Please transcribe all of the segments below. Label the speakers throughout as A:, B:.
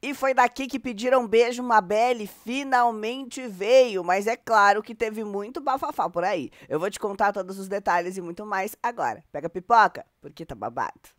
A: E foi daqui que pediram beijo, Mabelle finalmente veio, mas é claro que teve muito bafafá por aí. Eu vou te contar todos os detalhes e muito mais agora. Pega a pipoca, porque tá babado.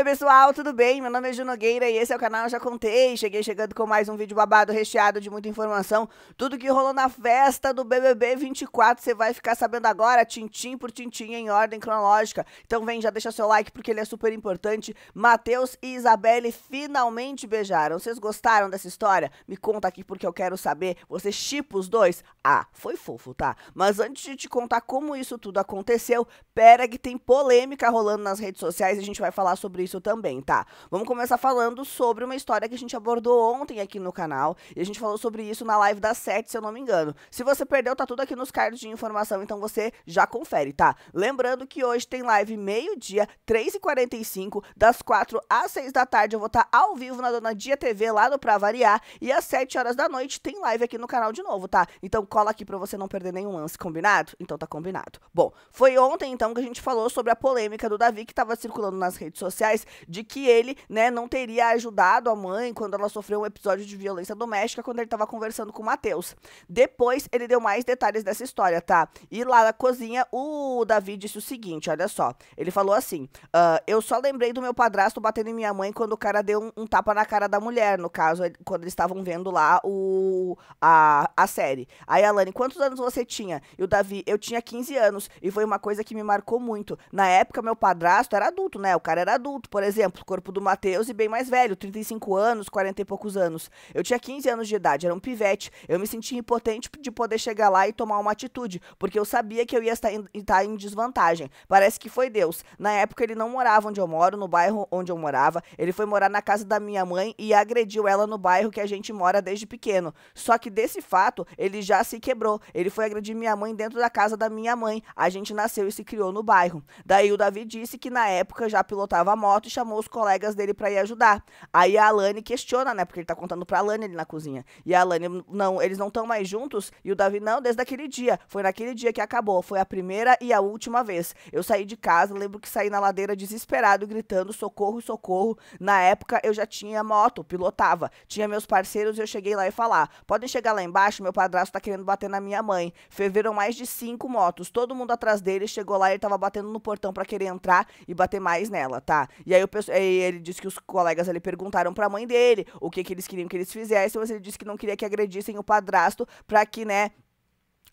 A: Oi pessoal, tudo bem? Meu nome é Juno Nogueira e esse é o canal Já Contei. Cheguei chegando com mais um vídeo babado recheado de muita informação. Tudo que rolou na festa do BBB 24 você vai ficar sabendo agora, tintim por tintim, em ordem cronológica. Então vem, já deixa seu like porque ele é super importante. Matheus e Isabelle finalmente beijaram. Vocês gostaram dessa história? Me conta aqui porque eu quero saber. Você chipa os dois? Ah, foi fofo, tá? Mas antes de te contar como isso tudo aconteceu, pera que tem polêmica rolando nas redes sociais e a gente vai falar sobre isso isso também, tá? Vamos começar falando sobre uma história que a gente abordou ontem aqui no canal. E a gente falou sobre isso na live das 7, se eu não me engano. Se você perdeu, tá tudo aqui nos cards de informação, então você já confere, tá? Lembrando que hoje tem live meio-dia, 3h45, das 4 às 6 da tarde. Eu vou estar tá ao vivo na Dona Dia TV, lá no Pra Variar. E às 7 horas da noite tem live aqui no canal de novo, tá? Então cola aqui pra você não perder nenhum lance, combinado? Então tá combinado. Bom, foi ontem então que a gente falou sobre a polêmica do Davi que tava circulando nas redes sociais de que ele, né, não teria ajudado a mãe quando ela sofreu um episódio de violência doméstica quando ele estava conversando com o Matheus. Depois ele deu mais detalhes dessa história, tá? E lá na cozinha, o Davi disse o seguinte: olha só. Ele falou assim: uh, Eu só lembrei do meu padrasto batendo em minha mãe quando o cara deu um, um tapa na cara da mulher, no caso, quando eles estavam vendo lá o, a, a série. Aí, Alane, quantos anos você tinha? E o Davi, eu tinha 15 anos. E foi uma coisa que me marcou muito. Na época, meu padrasto era adulto, né? O cara era adulto. Por exemplo, o corpo do Matheus e bem mais velho, 35 anos, 40 e poucos anos. Eu tinha 15 anos de idade, era um pivete. Eu me sentia impotente de poder chegar lá e tomar uma atitude, porque eu sabia que eu ia estar em, estar em desvantagem. Parece que foi Deus. Na época ele não morava onde eu moro, no bairro onde eu morava. Ele foi morar na casa da minha mãe e agrediu ela no bairro que a gente mora desde pequeno. Só que desse fato, ele já se quebrou. Ele foi agredir minha mãe dentro da casa da minha mãe. A gente nasceu e se criou no bairro. Daí o Davi disse que na época já pilotava a moto moto e chamou os colegas dele para ir ajudar. Aí a Alane questiona, né? Porque ele tá contando pra Alane ali na cozinha. E a Alane, não, eles não estão mais juntos. E o Davi, não, desde aquele dia. Foi naquele dia que acabou. Foi a primeira e a última vez. Eu saí de casa, lembro que saí na ladeira desesperado, gritando socorro, socorro. Na época eu já tinha moto, pilotava. Tinha meus parceiros e eu cheguei lá e falar: podem chegar lá embaixo, meu padrasto tá querendo bater na minha mãe. Ferveram mais de cinco motos, todo mundo atrás dele chegou lá e ele tava batendo no portão para querer entrar e bater mais nela, tá? E aí, o, aí ele disse que os colegas ali perguntaram pra mãe dele o que, que eles queriam que eles fizessem, mas ele disse que não queria que agredissem o padrasto pra que, né,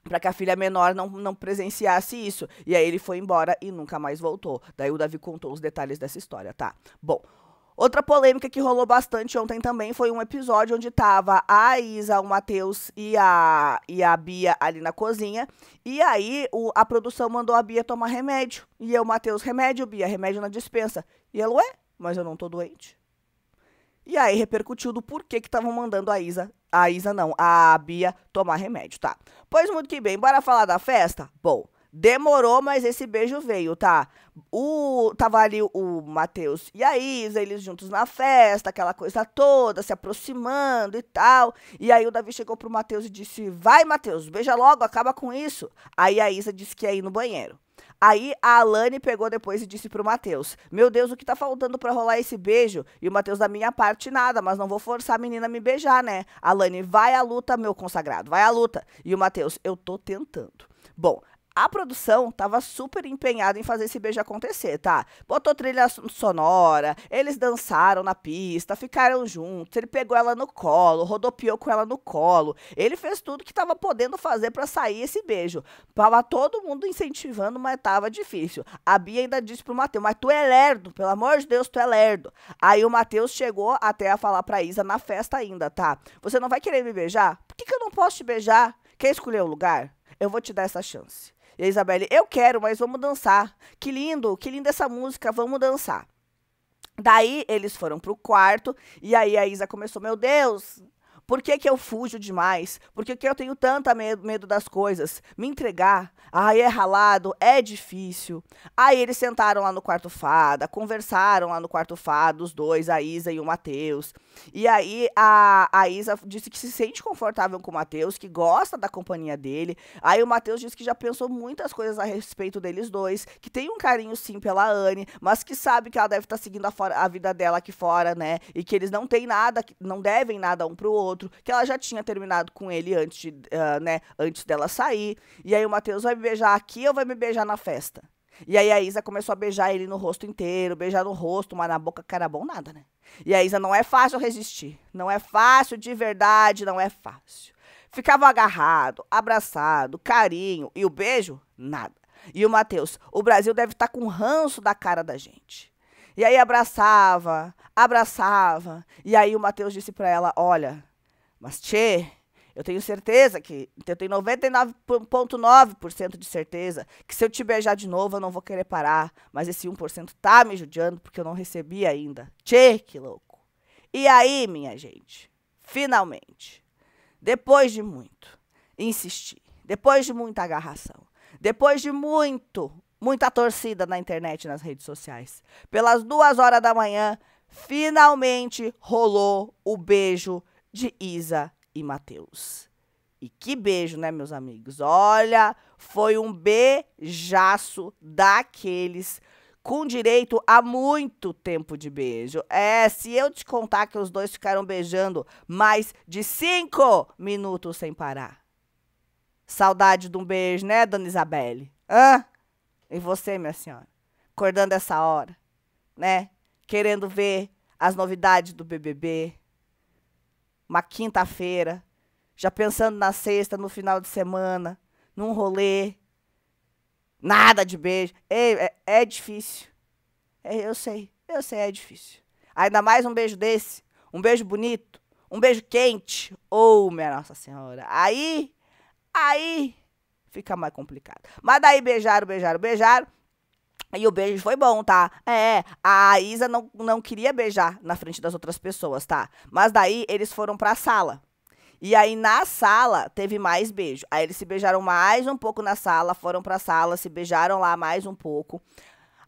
A: para que a filha menor não, não presenciasse isso. E aí ele foi embora e nunca mais voltou. Daí o Davi contou os detalhes dessa história, tá? Bom, Outra polêmica que rolou bastante ontem também foi um episódio onde tava a Isa, o Matheus e a, e a Bia ali na cozinha. E aí o, a produção mandou a Bia tomar remédio. E eu, Matheus, remédio, Bia, remédio na dispensa. E ela, ué, mas eu não tô doente. E aí repercutiu do porquê que estavam mandando a Isa, a Isa não, a Bia tomar remédio, tá? Pois muito que bem, bora falar da festa? Bom, Demorou, mas esse beijo veio, tá? O, tava ali o Matheus e a Isa, eles juntos na festa, aquela coisa toda, se aproximando e tal. E aí o Davi chegou pro Matheus e disse: Vai, Matheus, beija logo, acaba com isso. Aí a Isa disse que ia ir no banheiro. Aí a Alane pegou depois e disse pro Matheus: Meu Deus, o que tá faltando para rolar esse beijo? E o Matheus, da minha parte, nada, mas não vou forçar a menina a me beijar, né? Alane, vai à luta, meu consagrado, vai à luta. E o Matheus, eu tô tentando. Bom, a produção tava super empenhada em fazer esse beijo acontecer, tá? Botou trilha sonora, eles dançaram na pista, ficaram juntos, ele pegou ela no colo, rodopiou com ela no colo. Ele fez tudo que tava podendo fazer para sair esse beijo. Tava todo mundo incentivando, mas tava difícil. A Bia ainda disse pro Matheus, mas tu é lerdo, pelo amor de Deus, tu é lerdo. Aí o Matheus chegou até a falar pra Isa na festa ainda, tá? Você não vai querer me beijar? Por que, que eu não posso te beijar? Quer escolher o um lugar? Eu vou te dar essa chance. E a Isabelle, eu quero, mas vamos dançar. Que lindo, que linda essa música, vamos dançar. Daí eles foram pro quarto e aí a Isa começou, meu Deus, por que, que eu fujo demais? Por que, que eu tenho tanta medo, medo das coisas? Me entregar? Ai, é ralado, é difícil. Aí eles sentaram lá no quarto fada, conversaram lá no quarto fada, os dois, a Isa e o Matheus. E aí a, a Isa disse que se sente confortável com o Matheus, que gosta da companhia dele. Aí o Matheus disse que já pensou muitas coisas a respeito deles dois, que tem um carinho sim pela Anne, mas que sabe que ela deve estar tá seguindo a, a vida dela aqui fora, né? E que eles não têm nada, não devem nada um pro outro outro, que ela já tinha terminado com ele antes, de, uh, né, antes dela sair. E aí o Matheus vai me beijar aqui ou vai me beijar na festa? E aí a Isa começou a beijar ele no rosto inteiro, beijar no rosto, mas na boca, cara, bom nada, né? E a Isa não é fácil resistir. Não é fácil de verdade, não é fácil. Ficava agarrado, abraçado, carinho e o beijo, nada. E o Matheus, o Brasil deve estar tá com ranço da cara da gente. E aí abraçava, abraçava. E aí o Matheus disse para ela: "Olha, mas, tchê, eu tenho certeza que. Eu tenho 99,9% de certeza que se eu te beijar de novo, eu não vou querer parar. Mas esse 1% tá me judiando porque eu não recebi ainda. Tchê, que louco. E aí, minha gente, finalmente, depois de muito insistir, depois de muita agarração, depois de muito, muita torcida na internet e nas redes sociais, pelas duas horas da manhã, finalmente rolou o beijo de Isa e Matheus. E que beijo, né, meus amigos? Olha, foi um beijaço daqueles com direito a muito tempo de beijo. É, se eu te contar que os dois ficaram beijando mais de cinco minutos sem parar. Saudade de um beijo, né, dona Isabelle? Hã? E você, minha senhora? Acordando essa hora, né? Querendo ver as novidades do BBB uma quinta-feira, já pensando na sexta, no final de semana, num rolê. Nada de beijo. Ei, é, é difícil. É, eu sei, eu sei, é difícil. Ainda mais um beijo desse, um beijo bonito, um beijo quente. Ou, oh, minha Nossa Senhora. Aí, aí fica mais complicado. Mas daí beijaram, beijaram, beijaram. E o beijo foi bom, tá? É, a Isa não, não queria beijar na frente das outras pessoas, tá? Mas daí eles foram pra sala. E aí na sala teve mais beijo. Aí eles se beijaram mais um pouco na sala, foram pra sala, se beijaram lá mais um pouco.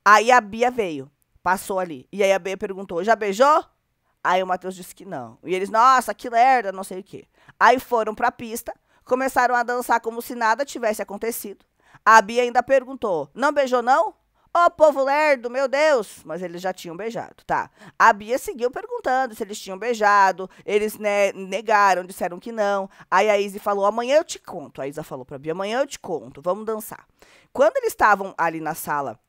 A: Aí a Bia veio, passou ali. E aí a Bia perguntou: já beijou? Aí o Matheus disse que não. E eles, nossa, que lerda, não sei o quê. Aí foram pra pista, começaram a dançar como se nada tivesse acontecido. A Bia ainda perguntou: não beijou, não? Ô oh, povo lerdo, meu Deus! Mas eles já tinham beijado, tá? A Bia seguiu perguntando se eles tinham beijado. Eles né, negaram, disseram que não. Aí a Isa falou: amanhã eu te conto. A Isa falou pra Bia: amanhã eu te conto, vamos dançar. Quando eles estavam ali na sala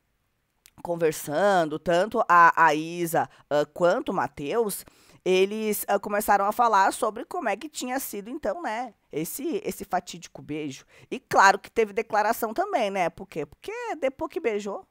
A: conversando, tanto a, a Isa uh, quanto o Matheus, eles uh, começaram a falar sobre como é que tinha sido, então, né? Esse, esse fatídico beijo. E claro que teve declaração também, né? Por quê? Porque depois que beijou,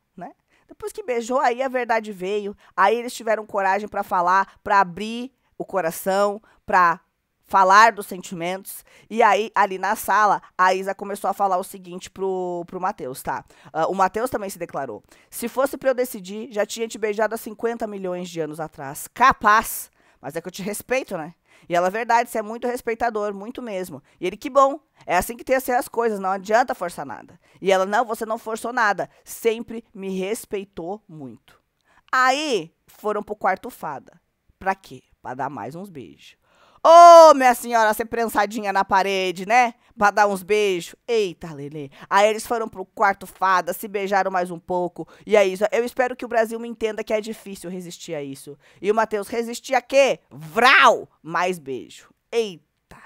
A: depois que beijou, aí a verdade veio. Aí eles tiveram coragem para falar, para abrir o coração, para falar dos sentimentos. E aí, ali na sala, a Isa começou a falar o seguinte pro, pro Matheus, tá? Uh, o Matheus também se declarou. Se fosse para eu decidir, já tinha te beijado há 50 milhões de anos atrás. Capaz! Mas é que eu te respeito, né? E ela, verdade, você é muito respeitador, muito mesmo. E ele, que bom. É assim que tem que ser as coisas, não adianta forçar nada. E ela, não, você não forçou nada. Sempre me respeitou muito. Aí foram pro quarto fada. Pra quê? Pra dar mais uns beijos. Ô, oh, minha senhora, ser prensadinha na parede, né? Pra dar uns beijos. Eita, Lele. Aí eles foram pro quarto fada, se beijaram mais um pouco. E é isso. Eu espero que o Brasil me entenda que é difícil resistir a isso. E o Matheus resistia a quê? Vral! Mais beijo. Eita.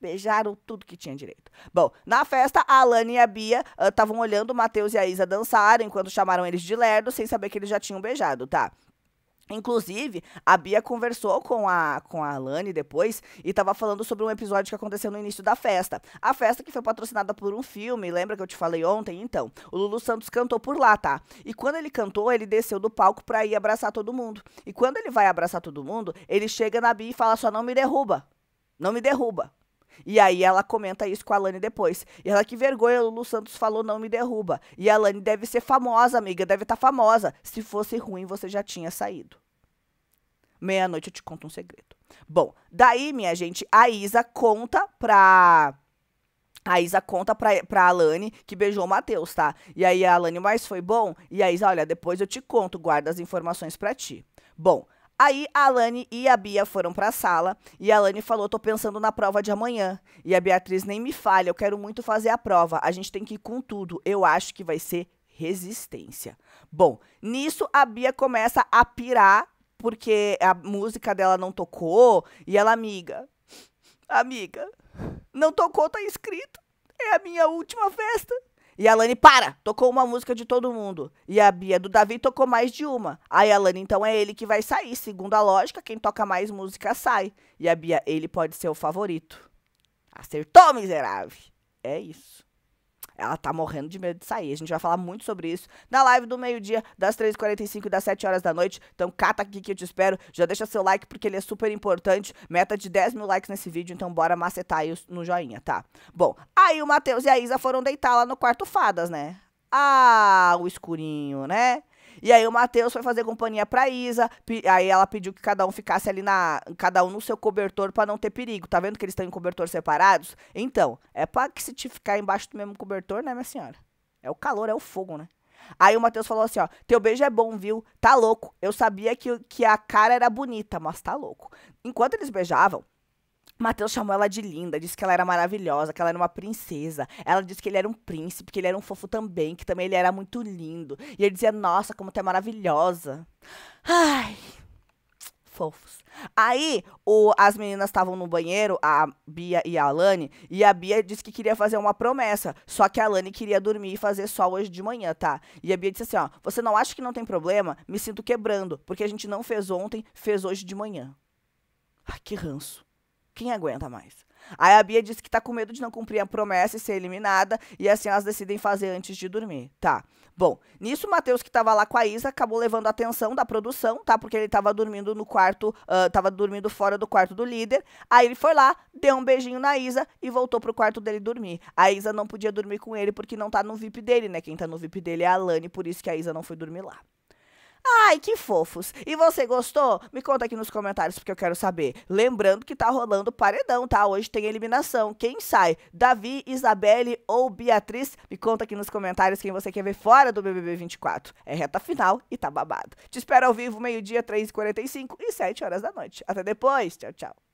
A: Beijaram tudo que tinha direito. Bom, na festa, a Alane e a Bia estavam ah, uh, olhando o Matheus e a Isa dançarem enquanto chamaram eles de lerdo, sem saber que eles já tinham beijado, tá? Inclusive, a Bia conversou com a, com a Alane depois e estava falando sobre um episódio que aconteceu no início da festa. A festa que foi patrocinada por um filme, lembra que eu te falei ontem? Então, o Lulu Santos cantou por lá, tá? E quando ele cantou, ele desceu do palco para ir abraçar todo mundo. E quando ele vai abraçar todo mundo, ele chega na Bia e fala: só não me derruba. Não me derruba. E aí ela comenta isso com a Alane depois. E ela, que vergonha, Lulu Santos falou não me derruba. E a Alane deve ser famosa, amiga, deve estar tá famosa. Se fosse ruim, você já tinha saído. Meia-noite eu te conto um segredo. Bom, daí, minha gente, a Isa conta pra... A Isa conta pra, pra Alane que beijou o Matheus, tá? E aí a Alane, mas foi bom? E a Isa, olha, depois eu te conto, guarda as informações pra ti. Bom, Aí a Alane e a Bia foram para a sala e a Alane falou: "Tô pensando na prova de amanhã". E a Beatriz nem me falha, eu quero muito fazer a prova. A gente tem que ir com tudo. Eu acho que vai ser resistência. Bom, nisso a Bia começa a pirar porque a música dela não tocou e ela amiga. Amiga, não tocou, tá escrito. É a minha última festa. E a Lani, para! Tocou uma música de todo mundo. E a Bia do Davi tocou mais de uma. Aí a Lani, então é ele que vai sair. Segundo a lógica, quem toca mais música sai. E a Bia, ele pode ser o favorito. Acertou, miserável. É isso ela tá morrendo de medo de sair. A gente vai falar muito sobre isso na live do meio-dia, das 3h45 e das 7 horas da noite. Então cata aqui que eu te espero. Já deixa seu like porque ele é super importante. Meta de 10 mil likes nesse vídeo, então bora macetar aí no joinha, tá? Bom, aí o Matheus e a Isa foram deitar lá no quarto fadas, né? Ah, o escurinho, né? E aí o Matheus foi fazer companhia pra Isa. Aí ela pediu que cada um ficasse ali na. Cada um no seu cobertor para não ter perigo. Tá vendo que eles estão em cobertor separados? Então, é pra que se te ficar embaixo do mesmo cobertor, né, minha senhora? É o calor, é o fogo, né? Aí o Matheus falou assim, ó, teu beijo é bom, viu? Tá louco. Eu sabia que, que a cara era bonita, mas tá louco. Enquanto eles beijavam, Matheus chamou ela de linda, disse que ela era maravilhosa, que ela era uma princesa. Ela disse que ele era um príncipe, que ele era um fofo também, que também ele era muito lindo. E ele dizia, nossa, como tu é maravilhosa. Ai, fofos. Aí, o, as meninas estavam no banheiro, a Bia e a Alane, e a Bia disse que queria fazer uma promessa, só que a Alane queria dormir e fazer só hoje de manhã, tá? E a Bia disse assim, ó, você não acha que não tem problema? Me sinto quebrando, porque a gente não fez ontem, fez hoje de manhã. Ai, que ranço. Quem aguenta mais? Aí a Bia disse que tá com medo de não cumprir a promessa e ser eliminada, e assim elas decidem fazer antes de dormir. Tá. Bom, nisso o Matheus, que tava lá com a Isa, acabou levando a atenção da produção, tá? Porque ele tava dormindo no quarto, uh, tava dormindo fora do quarto do líder. Aí ele foi lá, deu um beijinho na Isa e voltou pro quarto dele dormir. A Isa não podia dormir com ele porque não tá no VIP dele, né? Quem tá no VIP dele é a Alane, por isso que a Isa não foi dormir lá. Ai, que fofos! E você gostou? Me conta aqui nos comentários porque eu quero saber. Lembrando que tá rolando paredão, tá? Hoje tem eliminação. Quem sai? Davi, Isabelle ou Beatriz? Me conta aqui nos comentários quem você quer ver fora do BBB 24. É reta final e tá babado. Te espero ao vivo meio-dia, 3h45 e 7 horas da noite. Até depois. Tchau, tchau.